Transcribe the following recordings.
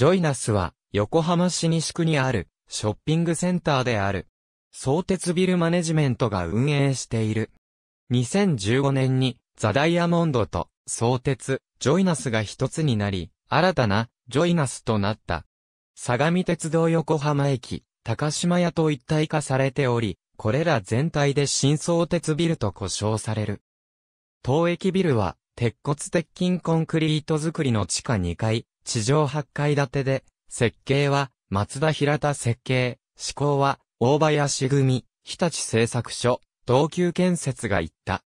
ジョイナスは、横浜市西区にある、ショッピングセンターである。相鉄ビルマネジメントが運営している。2015年に、ザ・ダイヤモンドと、相鉄、ジョイナスが一つになり、新たな、ジョイナスとなった。相模鉄道横浜駅、高島屋と一体化されており、これら全体で新相鉄ビルと呼称される。当駅ビルは、鉄骨鉄筋コンクリート造りの地下2階、地上8階建てで、設計は、松田平田設計、施工は、大林組、日立製作所、東急建設が行った。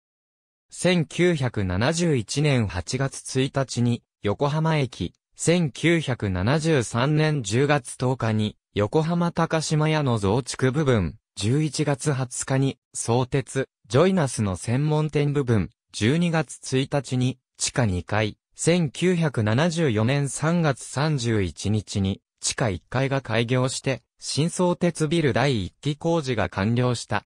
1971年8月1日に、横浜駅、1973年10月10日に、横浜高島屋の増築部分、11月20日に、相鉄、ジョイナスの専門店部分、12月1日に、地下2階、1974年3月31日に地下1階が開業して、新装鉄ビル第1期工事が完了した。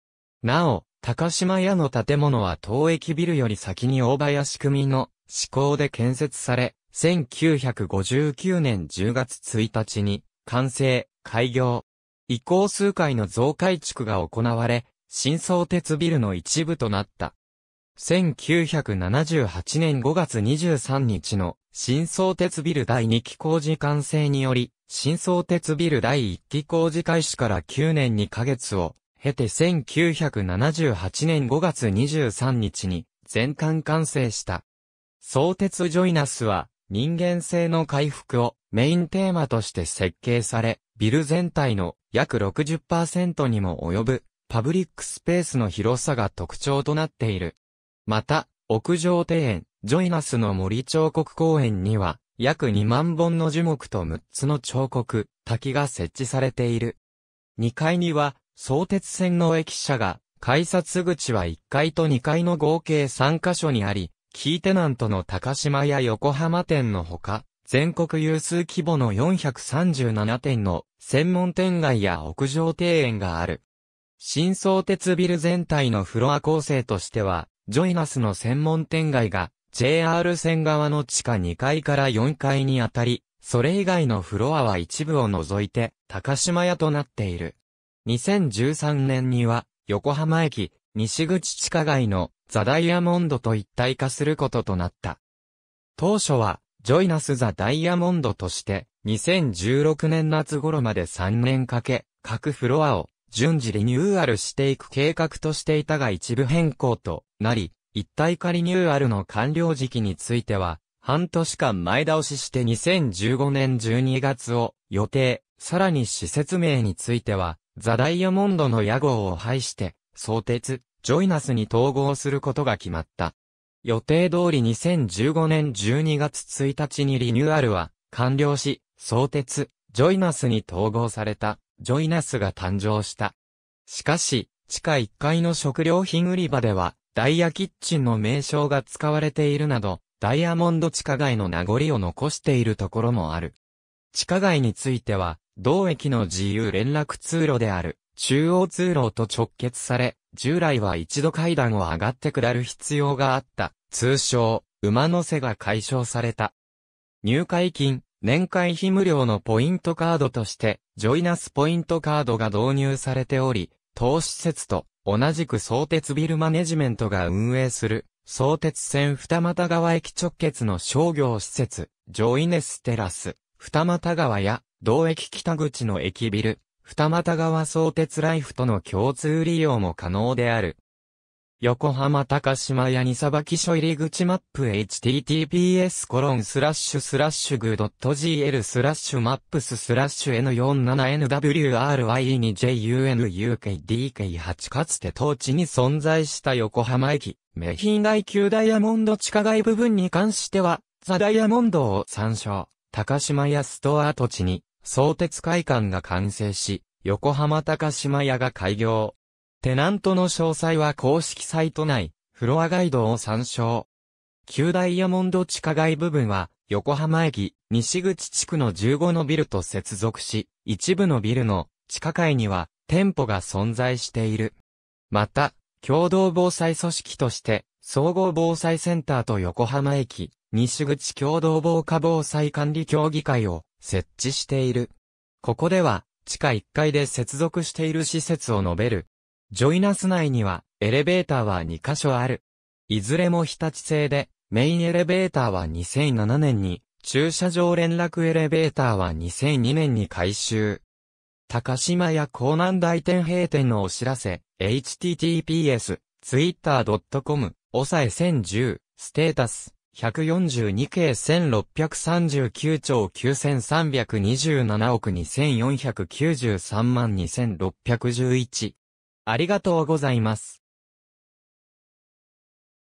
なお、高島屋の建物は東駅ビルより先に大林組の施工で建設され、1959年10月1日に完成、開業。移行数回の増改築が行われ、新装鉄ビルの一部となった。1978年5月23日の新相鉄ビル第2期工事完成により、新相鉄ビル第1期工事開始から9年2ヶ月を経て1978年5月23日に全館完成した。相鉄ジョイナスは人間性の回復をメインテーマとして設計され、ビル全体の約60%にも及ぶパブリックスペースの広さが特徴となっている。また、屋上庭園、ジョイナスの森彫刻公園には、約2万本の樹木と6つの彫刻、滝が設置されている。2階には、相鉄線の駅舎が、改札口は1階と2階の合計3カ所にあり、キーテナントの高島や横浜店のほか、全国有数規模の437店の専門店街や屋上庭園がある。新相鉄ビル全体のフロア構成としては、ジョイナスの専門店街が JR 線側の地下2階から4階にあたり、それ以外のフロアは一部を除いて高島屋となっている。2013年には横浜駅西口地下街のザ・ダイヤモンドと一体化することとなった。当初はジョイナス・ザ・ダイヤモンドとして2016年夏頃まで3年かけ各フロアを順次リニューアルしていく計画としていたが一部変更となり、一体化リニューアルの完了時期については、半年間前倒しして2015年12月を予定、さらに施設名については、ザ・ダイヤモンドの屋号を排して、相鉄、ジョイナスに統合することが決まった。予定通り2015年12月1日にリニューアルは完了し、相鉄、ジョイナスに統合された。ジョイナスが誕生した。しかし、地下1階の食料品売り場では、ダイヤキッチンの名称が使われているなど、ダイヤモンド地下街の名残を残しているところもある。地下街については、同駅の自由連絡通路である、中央通路と直結され、従来は一度階段を上がって下る必要があった、通称、馬のせが解消された。入会金、年会費無料のポイントカードとして、ジョイナスポイントカードが導入されており、当施設と同じく相鉄ビルマネジメントが運営する、相鉄線二俣川駅直結の商業施設、ジョイネステラス、二俣川や、同駅北口の駅ビル、二俣川相鉄ライフとの共通利用も可能である。横浜高島屋にさばき所入り口マップ https コロンスラッシュスラッシュグ .gl スラッシュマップススラッシュ n47nwrie2junukdk8 かつて当地に存在した横浜駅、名品第級ダイヤモンド地下街部分に関しては、ザ・ダイヤモンドを参照、高島屋ストア土地に、相鉄会館が完成し、横浜高島屋が開業。テナントの詳細は公式サイト内、フロアガイドを参照。旧ダイヤモンド地下街部分は、横浜駅、西口地区の15のビルと接続し、一部のビルの地下街には店舗が存在している。また、共同防災組織として、総合防災センターと横浜駅、西口共同防火防災管理協議会を設置している。ここでは、地下1階で接続している施設を述べるジョイナス内には、エレベーターは2箇所ある。いずれも日立製で、メインエレベーターは2007年に、駐車場連絡エレベーターは2002年に改修。高島屋港南大店閉店のお知らせ、https、twitter.com、おさえ1010、ステータス、142系1639兆9327億2493万2611。ありがとうございます。